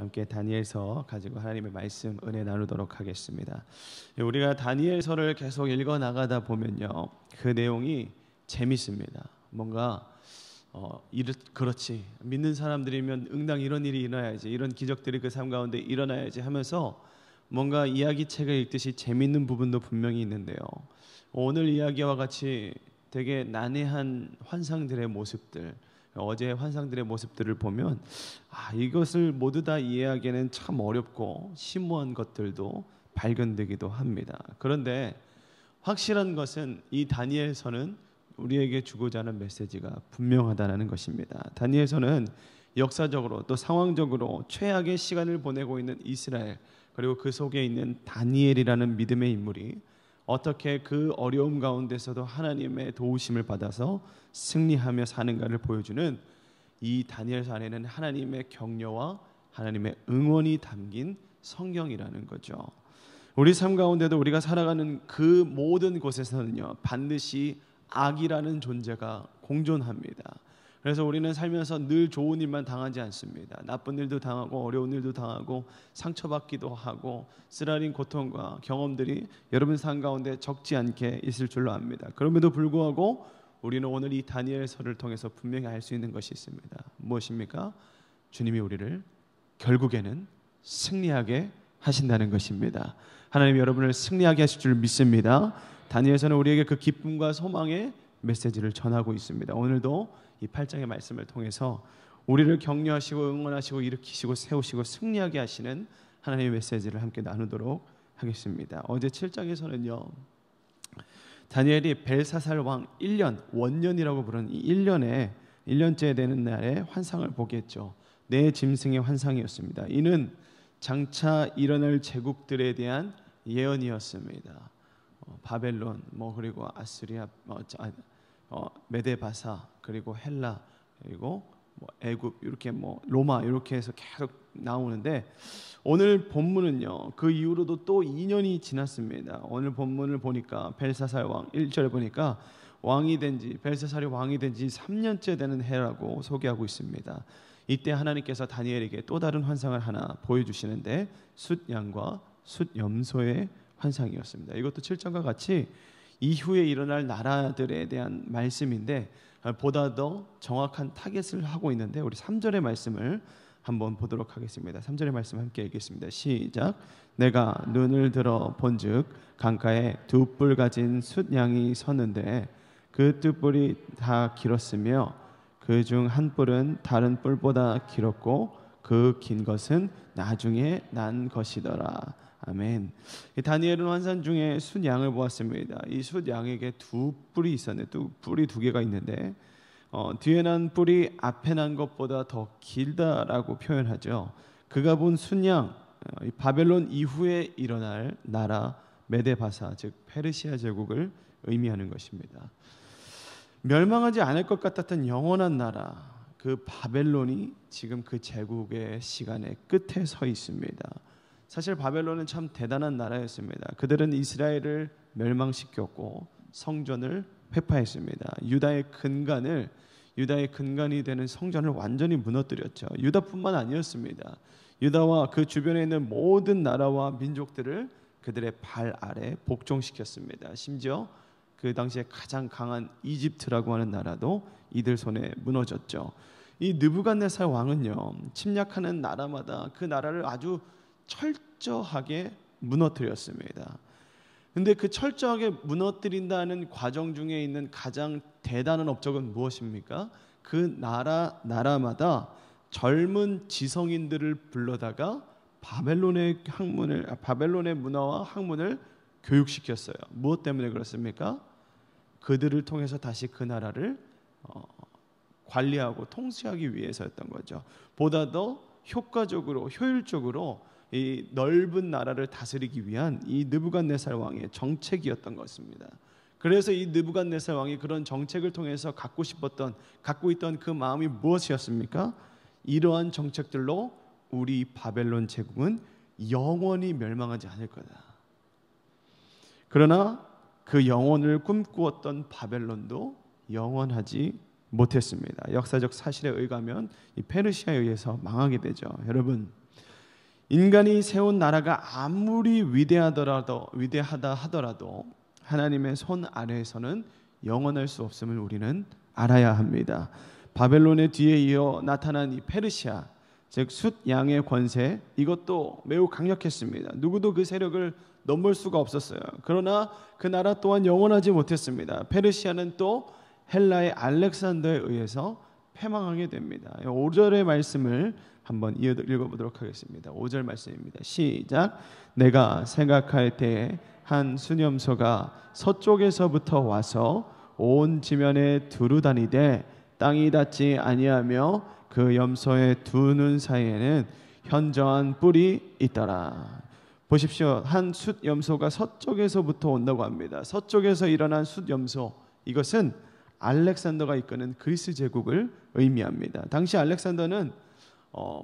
함께 다니엘서 가지고 하나님의 말씀 은혜 나누도록 하겠습니다. 예, 우리가 다니엘서를 계속 읽어 나가다 보면요, 그 내용이 재밌습니다. 뭔가 어, 이렇, 그렇지 믿는 사람들이면 응당 이런 일이 일어나야지 이런 기적들이 그 삶 가운데 일어나야지 하면서 뭔가 이야기책을 읽듯이 재밌는 부분도 분명히 있는데요. 오늘 이야기와 같이 되게 난해한 환상들의 모습들 어제 환상들의 모습들을 보면 아, 이것을 모두 다 이해하기에는 참 어렵고 심오한 것들도 발견되기도 합니다. 그런데 확실한 것은 이 다니엘서는 우리에게 주고자 하는 메시지가 분명하다는 것입니다. 다니엘서는 역사적으로 또 상황적으로 최악의 시간을 보내고 있는 이스라엘 그리고 그 속에 있는 다니엘이라는 믿음의 인물이 어떻게 그 어려움 가운데서도 하나님의 도우심을 받아서 승리하며 사는가를 보여주는 이 다니엘서 안에는 하나님의 격려와 하나님의 응원이 담긴 성경이라는 거죠. 우리 삶 가운데도 우리가 살아가는 그 모든 곳에서는요 반드시 악이라는 존재가 공존합니다. 그래서 우리는 살면서 늘 좋은 일만 당하지 않습니다. 나쁜 일도 당하고 어려운 일도 당하고 상처받기도 하고 쓰라린 고통과 경험들이 여러분 삶 가운데 적지 않게 있을 줄로 압니다. 그럼에도 불구하고 우리는 오늘 이 다니엘서를 통해서 분명히 알 수 있는 것이 있습니다. 무엇입니까? 주님이 우리를 결국에는 승리하게 하신다는 것입니다. 하나님 여러분을 승리하게 하실 줄 믿습니다. 다니엘서는 우리에게 그 기쁨과 소망의 메시지를 전하고 있습니다. 오늘도 이 8장의 말씀을 통해서 우리를 격려하시고 응원하시고 일으키시고 세우시고 승리하게 하시는 하나님의 메시지를 함께 나누도록 하겠습니다. 어제 7장에서는요. 다니엘이 벨사살 왕 1년 원년이라고 부르는 이 1년에 1년째 되는 날에 환상을 보게 죠내 짐승의 환상이었습니다. 이는 장차 일어날 제국들에 대한 예언이었습니다. 어, 바벨론, 뭐 그리고 아스리아, 뭐, 아, 어, 메데바사 그리고 헬라 그리고 뭐 애굽 이렇게 뭐 로마 이렇게 해서 계속 나오는데 오늘 본문은요 그 이후로도 또 2년이 지났습니다. 오늘 본문을 보니까 벨사살 왕 1절에 보니까 왕이 된지 벨사살이 왕이 된지 3년째 되는 해라고 소개하고 있습니다. 이때 하나님께서 다니엘에게 또 다른 환상을 하나 보여주시는데 숫양과 숫염소의 환상이었습니다. 이것도 7장과 같이 이후에 일어날 나라들에 대한 말씀인데 아, 보다 더 정확한 타겟을 하고 있는데 우리 3절의 말씀을 한번 보도록 하겠습니다. 3절의 말씀 함께 읽겠습니다. 시작. 내가 눈을 들어 본즉 강가에 두 뿔 가진 숫양이 섰는데 그두 뿔이 다 길었으며 그 중 한 뿔은 다른 뿔보다 길었고 그 긴 것은 나중에 난 것이더라. 아멘. 다니엘은 환산 중에 순양을 보았습니다. 이 숫양에게 두 뿔이 있었는데 두 뿔이 두 개가 있는데 어, 뒤에 난 뿔이 앞에 난 것보다 더 길다라고 표현하죠. 그가 본 숫양 어, 바벨론 이후에 일어날 나라 메데바사 즉 페르시아 제국을 의미하는 것입니다. 멸망하지 않을 것 같았던 영원한 나라 그 바벨론이 지금 그 제국의 시간의 끝에 서 있습니다. 사실 바벨론은 참 대단한 나라였습니다. 그들은 이스라엘을 멸망시켰고 성전을 회파했습니다. 유다의 근간을 유다의 근간이 되는 성전을 완전히 무너뜨렸죠. 유다뿐만 아니었습니다. 유다와 그 주변에 있는 모든 나라와 민족들을 그들의 발 아래 복종시켰습니다. 심지어 그 당시에 가장 강한 이집트라고 하는 나라도 이들 손에 무너졌죠. 이 느부갓네살 왕은요 침략하는 나라마다 그 나라를 아주 철저하게 무너뜨렸습니다. 근데 그 철저하게 무너뜨린다는 과정 중에 있는 가장 대단한 업적은 무엇입니까? 그 나라 나라마다 젊은 지성인들을 불러다가 바벨론의 학문을 아, 바벨론의 문화와 학문을 교육시켰어요. 무엇 때문에 그렇습니까? 그들을 통해서 다시 그 나라를 어, 관리하고 통치하기 위해서였던 거죠. 보다 더 효과적으로 효율적으로 이 넓은 나라를 다스리기 위한 이 느부갓네살 왕의 정책이었던 것입니다. 그래서 이 느부갓네살 왕이 그런 정책을 통해서 갖고 싶었던 갖고 있던 그 마음이 무엇이었습니까? 이러한 정책들로 우리 바벨론 제국은 영원히 멸망하지 않을 거다. 그러나 그 영혼을 꿈꾸었던 바벨론도 영원하지 못했습니다. 역사적 사실에 의하면 이 페르시아에 의해서 망하게 되죠. 여러분 인간이 세운 나라가 아무리 위대하더라도 위대하다 하더라도 하나님의 손 아래에서는 영원할 수 없음을 우리는 알아야 합니다. 바벨론의 뒤에 이어 나타난 이 페르시아 즉 숫양의 권세 이것도 매우 강력했습니다. 누구도 그 세력을 넘볼 수가 없었어요. 그러나 그 나라 또한 영원하지 못했습니다. 페르시아는 또 헬라의 알렉산더에 의해서 패망하게 됩니다. 5절의 말씀을 한번 읽어보도록 하겠습니다. 5절 말씀입니다. 시작. 내가 생각할 때에 한 수념소가 서쪽에서부터 와서 온 지면에 두루 다니되 땅이 닿지 아니하며 그 염소의 두 눈 사이에는 현저한 뿔이 있더라. 보십시오. 한숫 염소가 서쪽에서부터 온다고 합니다. 서쪽에서 일어난 숫 염소 이것은 알렉산더가 이끄는 그리스 제국을 의미합니다. 당시 알렉산더는 어,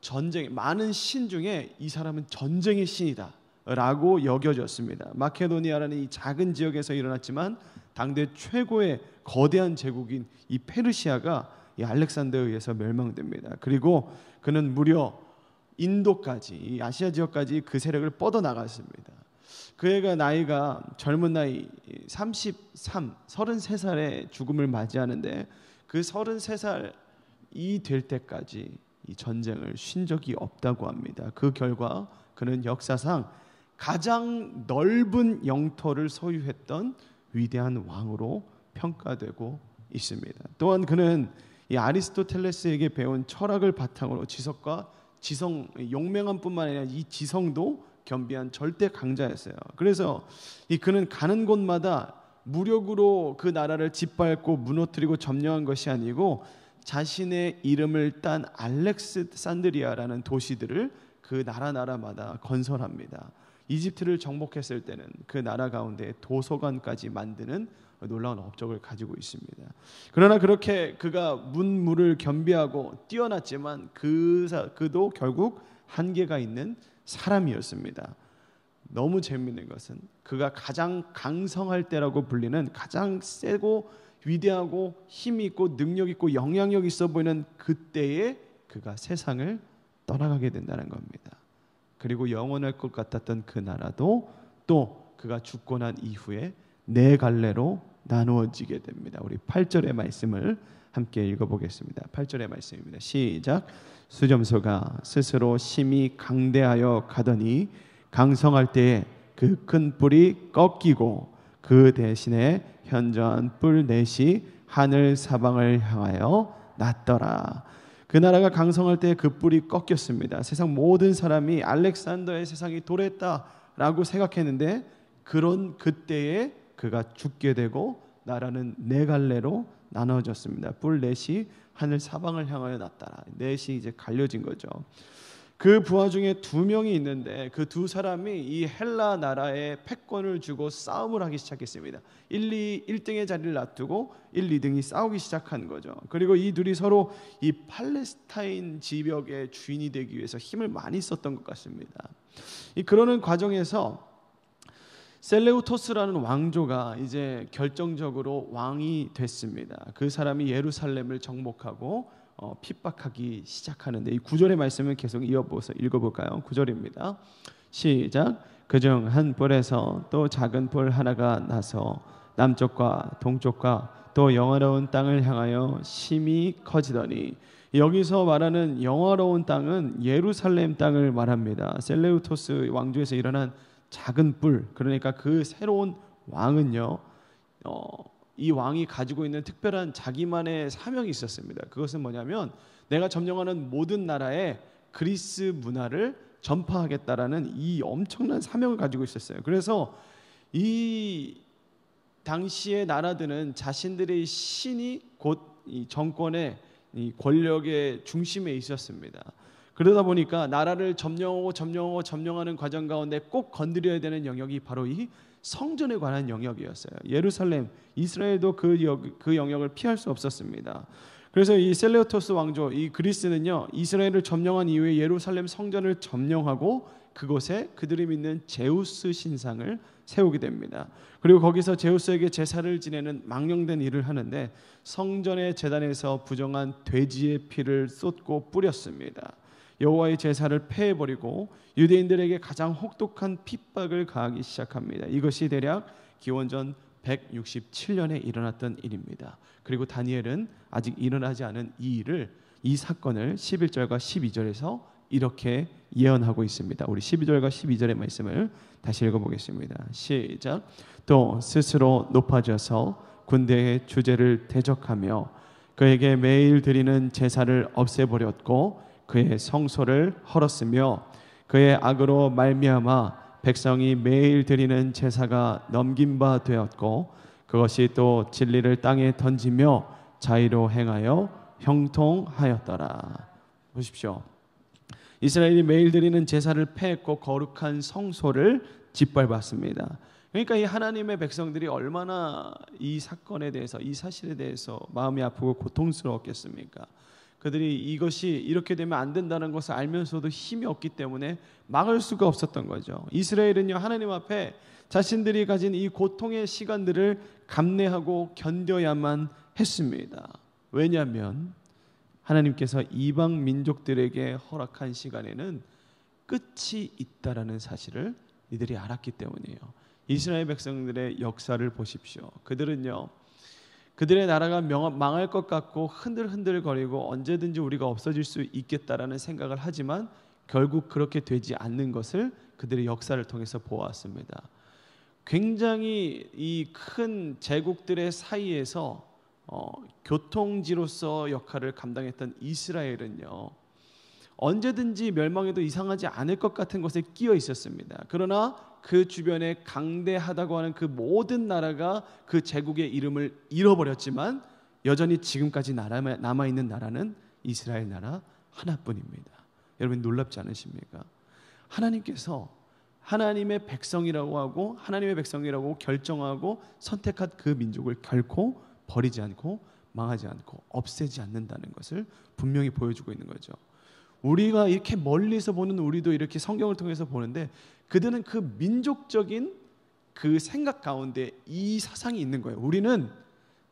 전쟁 많은 신 중에 이 사람은 전쟁의 신이다라고 여겨졌습니다. 마케도니아라는 이 작은 지역에서 일어났지만 당대 최고의 거대한 제국인 이 페르시아가 이 알렉산더에 의해서 멸망됩니다. 그리고 그는 무려 인도까지 아시아 지역까지 그 세력을 뻗어 나갔습니다. 그 애가 나이가 젊은 나이 33, 33살에 죽음을 맞이하는데 그 33살이 될 때까지 이 전쟁을 쉰 적이 없다고 합니다. 그 결과 그는 역사상 가장 넓은 영토를 소유했던 위대한 왕으로 평가되고 있습니다. 또한 그는 이 아리스토텔레스에게 배운 철학을 바탕으로 지석과 지성 용맹함뿐만 아니라 이 지성도 겸비한 절대 강자였어요. 그래서 이 그는 가는 곳마다 무력으로 그 나라를 짓밟고 무너뜨리고 점령한 것이 아니고 자신의 이름을 딴 알렉산드리아라는 도시들을 그 나라 나라마다 건설합니다. 이집트를 정복했을 때는 그 나라 가운데 도서관까지 만드는 놀라운 업적을 가지고 있습니다. 그러나 그렇게 그가 문물을 겸비하고 뛰어났지만 그 그도 결국 한계가 있는 사람이었습니다. 너무 재밌는 것은 그가 가장 강성할 때라고 불리는 가장 세고 위대하고 힘 있고 능력 있고 영향력 있어 보이는 그때에 그가 세상을 떠나가게 된다는 겁니다. 그리고 영원할 것 같았던 그 나라도 또 그가 죽고 난 이후에 내 갈래로 나누어지게 됩니다. 우리 8절의 말씀을 함께 읽어보겠습니다. 8절의 말씀입니다. 시작. 수점소가 스스로 심히 강대하여 가더니 강성할 때에 그큰 뿔이 꺾이고 그 대신에 현저뿔 넷이 하늘 사방을 향하여 났더라. 그 나라가 강성할 때그 뿔이 꺾였습니다. 세상 모든 사람이 알렉산더의 세상이 도래했다라고 생각했는데 그런 그때의 그가 죽게 되고 나라는 네 갈래로 나눠졌습니다. 뿔 넷이 하늘 사방을 향하여 났다라. 넷이 이제 갈려진 거죠. 그 부하 중에 두 명이 있는데 그 두 사람이 이 헬라 나라에 패권을 주고 싸움을 하기 시작했습니다. 1, 2, 1등의 자리를 놔두고 1, 2등이 싸우기 시작한 거죠. 그리고 이 둘이 서로 이 팔레스타인 지벽의 주인이 되기 위해서 힘을 많이 썼던 것 같습니다. 이 그러는 과정에서 셀레우토스라는 왕조가 이제 결정적으로 왕이 됐습니다. 그 사람이 예루살렘을 정복하고 어, 핍박하기 시작하는데 이 구절의 말씀을 계속 이어보서 읽어볼까요? 구절입니다. 시작. 그중 한 뿔에서 또 작은 뿔 하나가 나서 남쪽과 동쪽과 또 영화로운 땅을 향하여 심히 커지더니 여기서 말하는 영화로운 땅은 예루살렘 땅을 말합니다. 셀레우토스 왕조에서 일어난 작은 뿔 그러니까 그 새로운 왕은요 어, 이 왕이 가지고 있는 특별한 자기만의 사명이 있었습니다. 그것은 뭐냐면 내가 점령하는 모든 나라에 그리스 문화를 전파하겠다라는 이 엄청난 사명을 가지고 있었어요. 그래서 이 당시의 나라들은 자신들의 신이 곧 정권의 권력의 중심에 있었습니다. 그러다 보니까 나라를 점령하고 점령하고 점령하는 과정 가운데 꼭 건드려야 되는 영역이 바로 이 성전에 관한 영역이었어요. 예루살렘, 이스라엘도 그, 역, 그 영역을 피할 수 없었습니다. 그래서 이 셀레오토스 왕조, 이 그리스는요, 이스라엘을 점령한 이후에 예루살렘 성전을 점령하고 그곳에 그들이 믿는 제우스 신상을 세우게 됩니다. 그리고 거기서 제우스에게 제사를 지내는 망령된 일을 하는데 성전의 제단에서 부정한 돼지의 피를 쏟고 뿌렸습니다. 여호와의 제사를 폐해버리고 유대인들에게 가장 혹독한 핍박을 가하기 시작합니다. 이것이 대략 기원전 167년에 일어났던 일입니다. 그리고 다니엘은 아직 일어나지 않은 이 일을 이 사건을 11절과 12절에서 이렇게 예언하고 있습니다. 우리 12절과 12절의 말씀을 다시 읽어보겠습니다. 시작. 또 스스로 높아져서 군대의 주제를 대적하며 그에게 매일 드리는 제사를 없애버렸고 그의 성소를 헐었으며 그의 악으로 말미암아 백성이 매일 드리는 제사가 넘긴 바 되었고 그것이 또 진리를 땅에 던지며 자의로 행하여 형통하였더라. 보십시오. 이스라엘이 매일 드리는 제사를 패했고 거룩한 성소를 짓밟았습니다. 그러니까 이 하나님의 백성들이 얼마나 이 사건에 대해서 이 사실에 대해서 마음이 아프고 고통스러웠겠습니까? 그들이 이것이 이렇게 되면 안 된다는 것을 알면서도 힘이 없기 때문에 막을 수가 없었던 거죠. 이스라엘은요 하나님 앞에 자신들이 가진 이 고통의 시간들을 감내하고 견뎌야만 했습니다. 왜냐하면 하나님께서 이방 민족들에게 허락한 시간에는 끝이 있다라는 사실을 이들이 알았기 때문이에요. 이스라엘 백성들의 역사를 보십시오. 그들은요 그들의 나라가 망할 것 같고 흔들흔들거리고 언제든지 우리가 없어질 수 있겠다라는 생각을 하지만 결국 그렇게 되지 않는 것을 그들의 역사를 통해서 보았습니다. 굉장히 이 큰 제국들의 사이에서 어, 교통지로서 역할을 감당했던 이스라엘은요 언제든지 멸망해도 이상하지 않을 것 같은 것에 끼어 있었습니다. 그러나 그 주변에 강대하다고 하는 그 모든 나라가 그 제국의 이름을 잃어버렸지만 여전히 지금까지 남아 있는 나라는 이스라엘 나라 하나뿐입니다. 여러분 놀랍지 않으십니까? 하나님께서 하나님의 백성이라고 하고 하나님의 백성이라고 결정하고 선택한 그 민족을 결코 버리지 않고 망하지 않고 없애지 않는다는 것을 분명히 보여주고 있는 거죠. 우리가 이렇게 멀리서 보는 우리도 이렇게 성경을 통해서 보는데 그들은 그 민족적인 그 생각 가운데 이 사상이 있는 거예요. 우리는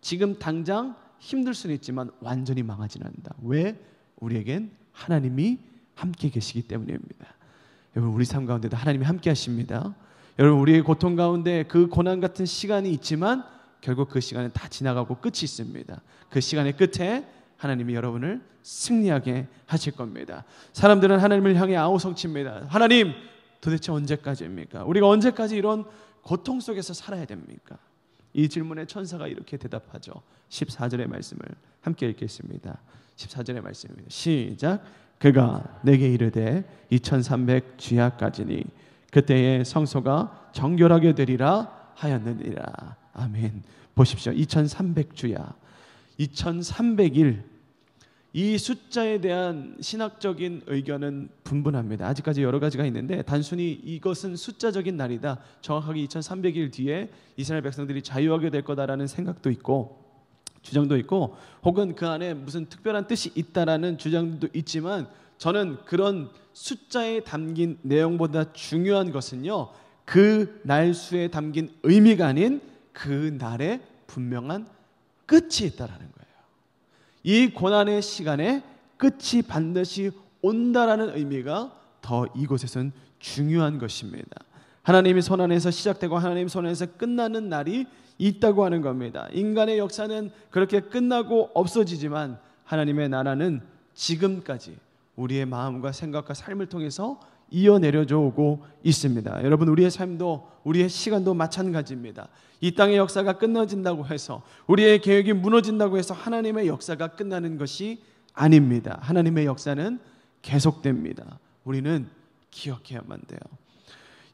지금 당장 힘들 수는 있지만 완전히 망하지는 않는다. 왜? 우리에겐 하나님이 함께 계시기 때문입니다. 여러분 우리 삶 가운데도 하나님이 함께 하십니다. 여러분 우리의 고통 가운데 그 고난 같은 시간이 있지만 결국 그 시간은 다 지나가고 끝이 있습니다. 그 시간의 끝에 하나님이 여러분을 승리하게 하실 겁니다. 사람들은 하나님을 향해 아우성칩니다. 하나님, 도대체 언제까지입니까? 우리가 언제까지 이런 고통 속에서 살아야 됩니까? 이 질문에 천사가 이렇게 대답하죠. 14절의 말씀을 함께 읽겠습니다. 14절의 말씀입니다. 시작. 그가 내게 이르되 2300 주야까지니 그때에 성소가 정결하게 되리라 하였느니라. 아멘. 보십시오. 2300 주야. 2 3 0 0일이 숫자에 대한 신학적인 의견은 분분합니다. 아직까지 여러 가지가 있는데 단순히 이것은 숫자적인 날이다. 정확하게 2300일 뒤에 이스라엘 백성들이 자유하게 될 거다라는 생각도 있고 주장도 있고 혹은 그 안에 무슨 특별한 뜻이 있다라는 주장도 있지만 저는 그런 숫자에 담긴 내용보다 중요한 것은요. 그 날수에 담긴 의미가 아닌 그 날의 분명한 끝이 있다라는 거예요. 이 고난의 시간에 끝이 반드시 온다라는 의미가 더 이곳에선 중요한 것입니다. 하나님이 손안에서 시작되고 하나님 손에서 끝나는 날이 있다고 하는 겁니다. 인간의 역사는 그렇게 끝나고 없어지지만 하나님의 나라는 지금까지 우리의 마음과 생각과 삶을 통해서 이어 내려져 오고 있습니다. 여러분 우리의 삶도 우리의 시간도 마찬가지입니다. 이 땅의 역사가 끝나진다고 해서 우리의 계획이 무너진다고 해서 하나님의 역사가 끝나는 것이 아닙니다. 하나님의 역사는 계속됩니다. 우리는 기억해야만 돼요.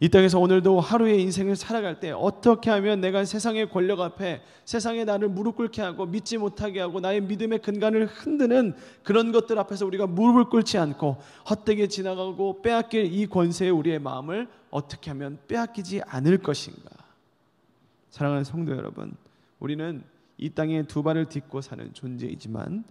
이 땅에서 오늘도 하루의 인생을 살아갈 때 어떻게 하면 내가 세상의 권력 앞에 세상에 나를 무릎 꿇게 하고 믿지 못하게 하고 나의 믿음의 근간을 흔드는 그런 것들 앞에서 우리가 무릎을 꿇지 않고 헛되게 지나가고 빼앗길 이 권세에 우리의 마음을 어떻게 하면 빼앗기지 않을 것인가. 사랑하는 성도 여러분, 우리는 이 땅에 두 발을 딛고 사는 존재이지만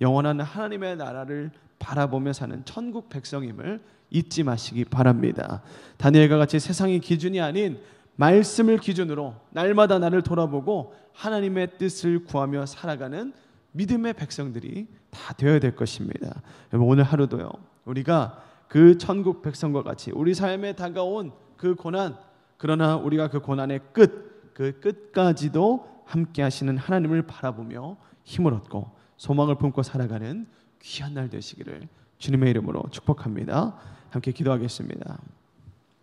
영원한 하나님의 나라를 바라보며 사는 천국 백성임을 잊지 마시기 바랍니다. 다니엘과 같이 세상의 기준이 아닌 말씀을 기준으로 날마다 나를 돌아보고 하나님의 뜻을 구하며 살아가는 믿음의 백성들이 다 되어야 될 것입니다. 오늘 하루도요. 우리가 그 천국 백성과 같이 우리 삶에 다가온 그 고난 그러나 우리가 그 고난의 끝 그 끝까지도 함께 하시는 하나님을 바라보며 힘을 얻고 소망을 품고 살아가는 귀한 날 되시기를 주님의 이름으로 축복합니다. 함께 기도하겠습니다.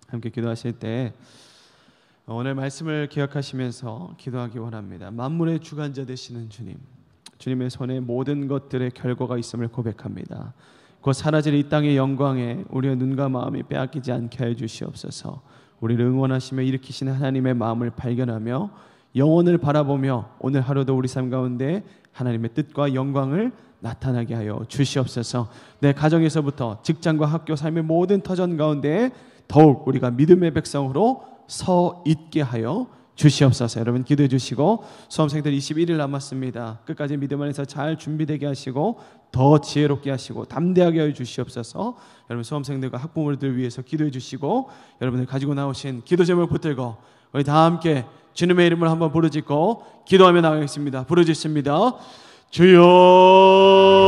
함께 기도하실 때 오늘 말씀을 기억하시면서 기도하기 원합니다. 만물의 주관자 되시는 주님, 주님의 손에 모든 것들의 결과가 있음을 고백합니다. 곧 사라질 이 땅의 영광에 우리의 눈과 마음이 빼앗기지 않게 해 주시옵소서. 우리를 응원하시며 일으키신 하나님의 마음을 발견하며 영혼을 바라보며 오늘 하루도 우리 삶 가운데 하나님의 뜻과 영광을 나타나게 하여 주시옵소서. 내 가정에서부터 직장과 학교 삶의 모든 터전 가운데 더욱 우리가 믿음의 백성으로 서 있게 하여 주시옵소서. 여러분 기도해 주시고 수험생들 21일 남았습니다. 끝까지 믿음 안에서 잘 준비되게 하시고 더 지혜롭게 하시고 담대하게 하여 주시옵소서. 여러분 수험생들과 학부모들 위해서 기도해 주시고 여러분들 가지고 나오신 기도 제목 붙들고 우리 다 함께 주님의 이름을 한번 부르짖고 기도하며 나가겠습니다. 부르짖습니다. 주여